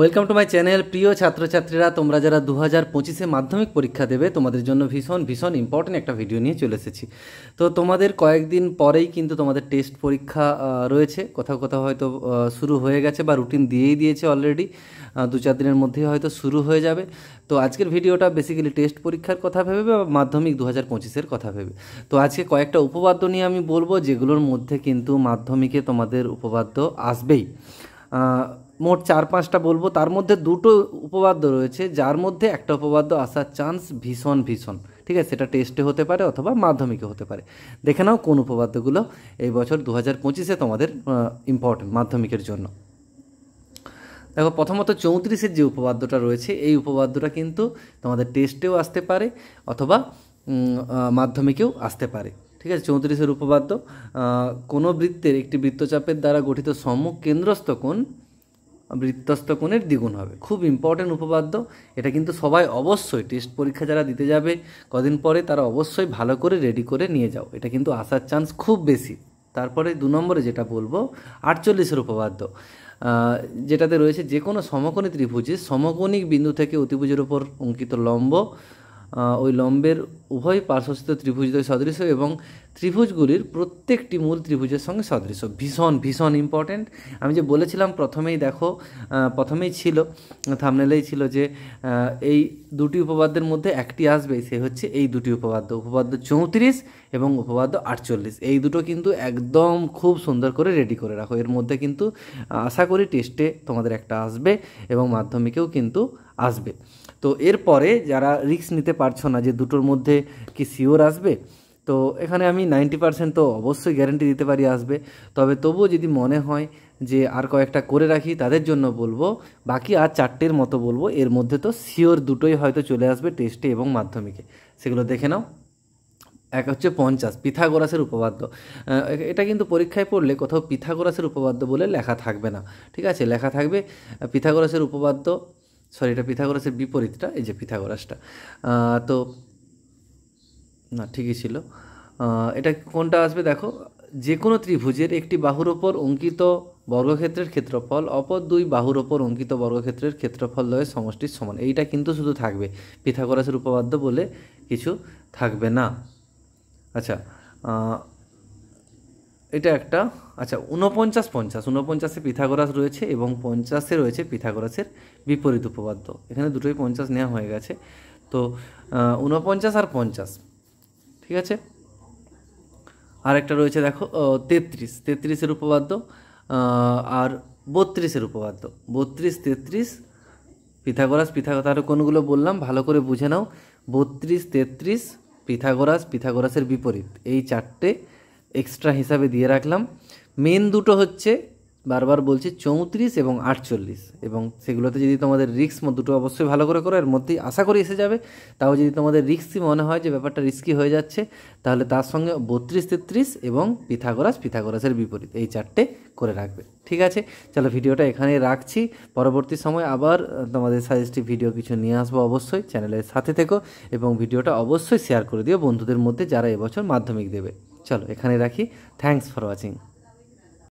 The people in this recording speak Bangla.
ওয়েলকাম টু মাই চ্যানেল প্রিয় ছাত্রছাত্রীরা তোমরা যারা দু হাজার পঁচিশে মাধ্যমিক পরীক্ষা দেবে তোমাদের জন্য ভীষণ ভীষণ ইম্পর্টেন্ট একটা ভিডিও নিয়ে চলে এসেছি তো তোমাদের কয়েকদিন পরেই কিন্তু তোমাদের টেস্ট পরীক্ষা রয়েছে কোথাও কোথাও হয়তো শুরু হয়ে গেছে বা রুটিন দিয়েই দিয়েছে অলরেডি দু চার দিনের মধ্যেই হয়তো শুরু হয়ে যাবে তো আজকের ভিডিওটা বেসিক্যালি টেস্ট পরীক্ষার কথা ভেবে বা মাধ্যমিক দু হাজার পঁচিশের কথা ভেবে তো আজকে কয়েকটা উপপাদ্য নিয়ে আমি বলবো যেগুলোর মধ্যে কিন্তু মাধ্যমিকে তোমাদের উপপাদ্য আসবেই মোট চার পাঁচটা বলবো তার মধ্যে দুটো উপপাদ্য রয়েছে যার মধ্যে একটা উপপাদ্য আসার চান্স ভীষণ ভীষণ ঠিক আছে সেটা টেস্টে হতে পারে অথবা মাধ্যমিকে হতে পারে দেখে নাও কোন উপপাদ্যগুলো এই বছর দু হাজার পঁচিশে তোমাদের ইম্পর্টেন্ট মাধ্যমিকের জন্য দেখো প্রথমত চৌত্রিশের যে উপপাদ্যটা রয়েছে এই উপপাদ্যটা কিন্তু তোমাদের টেস্টেও আসতে পারে অথবা মাধ্যমিকেও আসতে পারে ঠিক আছে চৌত্রিশের উপপাদ্য কোনো বৃত্তের একটি বৃত্তচাপের দ্বারা গঠিত সম্মুখ কেন্দ্রস্থ কোন বৃত্তস্থ কোণের দ্বিগুণ হবে খুব ইম্পর্টেন্ট উপপাদ্য এটা কিন্তু সবাই অবশ্যই টেস্ট পরীক্ষা যারা দিতে যাবে কদিন পরে তারা অবশ্যই ভালো করে রেডি করে নিয়ে যাও এটা কিন্তু আসার চান্স খুব বেশি তারপরে দু নম্বরে যেটা বলবো আটচল্লিশের উপপাদ্য যেটাতে রয়েছে যে কোনো সমকোণী ত্রিভুজে সমকোণিক বিন্দু থেকে অতিভুজের উপর অঙ্কিত লম্ব ওই লম্বের উভয় পার্শ্বস্থিত ত্রিভুজদ্বয় সদৃশ এবং ত্রিভুজগুলির প্রত্যেকটি মূল ত্রিভুজের সঙ্গে সদৃশ ভীষণ ভীষণ ইম্পর্ট্যান্ট আমি যে বলেছিলাম প্রথমেই দেখো প্রথমেই ছিল থামনেলেই ছিল যে এই দুটি উপপাদ্যের মধ্যে একটি আসবে সে হচ্ছে এই দুটি উপপাদ্য উপপাদ্য চৌত্রিশ এবং উপপাদ্য আটচল্লিশ এই দুটো কিন্তু একদম খুব সুন্দর করে রেডি করে রাখো এর মধ্যে কিন্তু আশা করি টেস্টে তোমাদের একটা আসবে এবং মাধ্যমিকেও কিন্তু আসবে তো এরপরে যারা রিস্ক নিতে পারছো না যে দুটোর মধ্যে কি শিওর আসবে তো এখানে আমি নাইনটি পার্সেন্ট তো অবশ্যই গ্যারেন্টি দিতে পারি আসবে তবে তবুও যদি মনে হয় যে আর কয়েকটা করে রাখি তাদের জন্য বলবো বাকি আর চারটের মতো বলবো এর মধ্যে তো শিওর দুটোই হয়তো চলে আসবে টেস্টে এবং মাধ্যমিকে সেগুলো দেখে নাও এক হচ্ছে পঞ্চাশ পিথাগোরাসের উপপাদ্য এটা কিন্তু পরীক্ষায় পড়লে কোথাও পিথাগোরাসের উপপাদ্য বলে লেখা থাকবে না ঠিক আছে লেখা থাকবে পিথাগোরাসের উপপাদ্য সরি এটা পিথাগোরাসের বিপরীতটা এই যে পিথাগোরাসটা তো না ঠিকই ছিল এটা কোনটা আসবে দেখো যে কোনো ত্রিভুজের একটি বাহুর ওপর অঙ্কিত বর্গক্ষেত্রের ক্ষেত্রফল অপর দুই বাহুর ওপর অঙ্কিত বর্গক্ষেত্রের ক্ষেত্রফল দয়ের সমষ্টির সমান এইটা কিন্তু শুধু থাকবে পিথাগোরাসের উপপাদ্য বলে কিছু থাকবে না আচ্ছা এটা একটা আচ্ছা ঊনপঞ্চাশ পঞ্চাশ ঊনপঞ্চাশে পিথাগোরাস রয়েছে এবং পঞ্চাশে রয়েছে পিথাগোরাসের বিপরীত উপপাদ্য এখানে দুটোই পঞ্চাশ নেওয়া হয়ে গেছে তো ঊনপঞ্চাশ আর পঞ্চাশ ঠিক আছে আর একটা রয়েছে দেখো তেত্রিশ তেত্রিশের উপপাদ্য আর বত্রিশের উপপাদ্য বত্রিশ তেত্রিশ পিথাগোরাস পিথাগোরাস কোনগুলো বললাম ভালো করে বুঝে নাও বত্রিশ তেত্রিশ পিথাগোরাস পিথাগোরাসের বিপরীত এই চারটে এক্সট্রা হিসাবে দিয়ে রাখলাম মেন দুটো হচ্ছে বারবার বলছি চৌত্রিশ এবং আটচল্লিশ এবং সেগুলোতে যদি তোমাদের রিক্স দুটো অবশ্যই ভালো করে করো এর মধ্যেই আশা করি এসে যাবে তাও যদি তোমাদের রিক্সই মনে হয় যে ব্যাপারটা রিস্কি হয়ে যাচ্ছে তাহলে তার সঙ্গে বত্রিশ তেত্রিশ এবং পিথাগোরাস পিথাগোরাসের বিপরীত এই চারটে করে রাখবে ঠিক আছে চলো ভিডিওটা এখানেই রাখছি পরবর্তী সময় আবার তোমাদের সাজেস্টিভ ভিডিও কিছু নিয়ে আসবো অবশ্যই চ্যানেলের সাথে থেকো এবং ভিডিওটা অবশ্যই শেয়ার করে দিও বন্ধুদের মধ্যে যারা এবছর মাধ্যমিক দেবে চলো এখানে রাখি থ্যাংকস ফর ওয়াচিং